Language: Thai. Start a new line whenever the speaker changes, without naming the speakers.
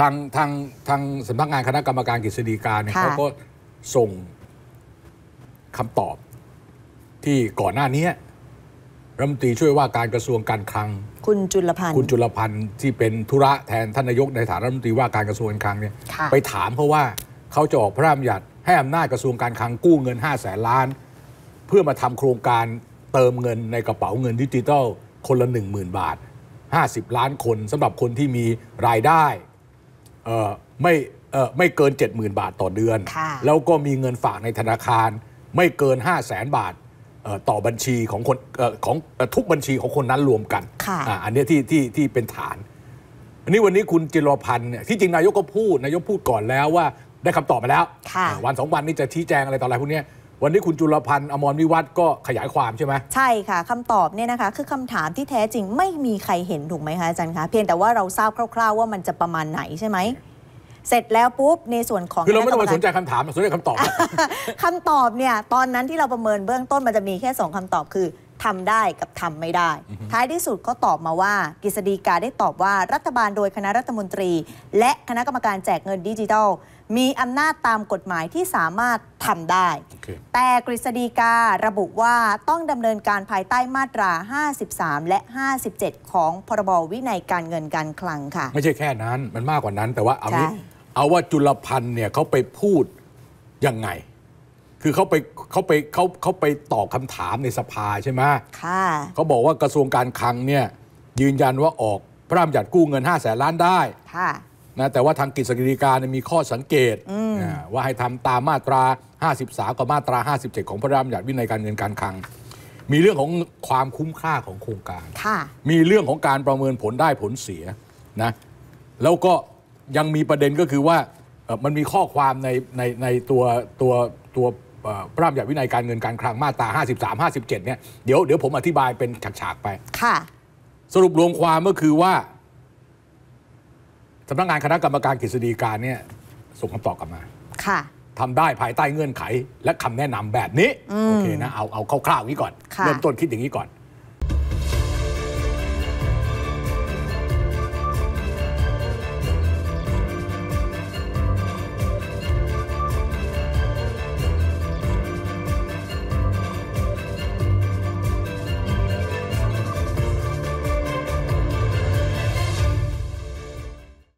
ทางทางทางสำนักงานคณะกรรมการกฤษฎีกาเนี่ยเขาก็ส่งคำตอบที่ก่อนหน้านี้รัฐมนตรีช่วยว่าการกระทรวงการคลังคุณจุลพันธ์คุณจุลพันธ์ที่เป็นธุระแทนท่านนายกในฐานะรัฐมนตรีว่าการกระทรวงการคลังเนี่ยไปถามเพราะว่าเขาจะออกพระราชบัญญัติ ให้อำนาจกระทรวงการคลังกู้เงิน5้าแสนล้าน เพื่อมาทำโครงการเติมเงินในกระเป๋าเงินดิจิตอลคนละ1 0,000บาท 50 ล้านคนสำหรับคนที่มีรายได้ไม่ไม่เกิน 70,000 บาทต่อเดือน แล้วก็มีเงินฝากในธนาคารไม่เกิน 5 0 0แสนบาทต่อบัญชีของคนของทุกบัญชีของคนนั้นรวมกันอันนี้ที่ที่ที่เป็นฐานอันนี้วันนี้คุณจิรพันธ์เนี่ยที่จริงนายกก็พูด นายกพูดก่อนแล้วว่าได้คำตอบมาแล้ววันสองวันนี้จะชี้แจงอะไรต่ออะไรพวกนี้วันนี้คุณจุลพันธ์อมรวิวัฒน์ก็ขยายความใช่ไหม
ใช่ค่ะ คำตอบเนี่ยนะคะ คือคำถามที่แท้จริงไม่มีใครเห็นถูกไหมคะอาจารย์คะเพียงแต่ว่าเราทราบคร่าวๆ ว่ามันจะประมาณไหนใช่ไหมเสร็จแล้วปุ๊บในส่วนของคือเราไม่ต้องไปสนใจ
คำถามสนใจคำตอบ
คำตอบเนี่ยตอนนั้นที่เราประเมินเบื้องต้นมันจะมีแค่ 2 คำตอบคือทำได้กับทำไม่ได้ ท้ายที่สุดก็ตอบมาว่า กฤษฎีกาได้ตอบว่ารัฐบาลโดยคณะรัฐมนตรี และคณะกรรมการแจกเงินดิจิทัล มีอำนาจตามกฎหมายที่สามารถทำได้ okay. แต่กฤษฎีการะบุว่าต้องดำเนินการภายใต้มาตรา 53 และ 57 ของพรบวินัยการเงินการคลังค่ะ ไม
่ใช่แค่นั้นมันมากกว่านั้นแต่ว่าเอาเอาว่าจุลพันธ์เนี่ยเขาไปพูดยังไงคือเขาไปเขาไปเขาเขาไปตอบคำถามในสภาใช่ไหมค่ะเขาบอกว่ากระทรวงการคลังเนี่ยยืนยันว่าออกพระราชบัญญัติกู้เงิน5้าแสนล้านได้ค่ะนะแต่ว่าทางกิจสิกามีข้อสังเกตว่าให้ทำตามมาตรา 53กับมาตรา 57 ของพระราชบัญญัติ วินัยการเงินการคลัง มีเรื่องของความคุ้มค่าของโครงการ มีเรื่องของการประเมินผลได้ผลเสียนะแล้วก็ยังมีประเด็นก็คือว่ามันมีข้อความในในในตัวตัวตัวพระราชบัญญัติวินัยการเงินการคลังมาตรา 53 57 เนี่ยเดี๋ยวเดี๋ยวผมอธิบายเป็นฉากๆ ไป ค่ะ สรุปรวมความก็คือว่าสำนักงานคณะกรรมการกฤษฎีกาเนี่ย ส่งคำตอบกลับมา ค่ะทำได้ภายใต้เงื่อนไข และคำแนะนำแบบนี้ โอเคนะ เอาเอาคร่าวๆนี้ก่อน เริ่มต้นคิดอย่างนี้ก่อน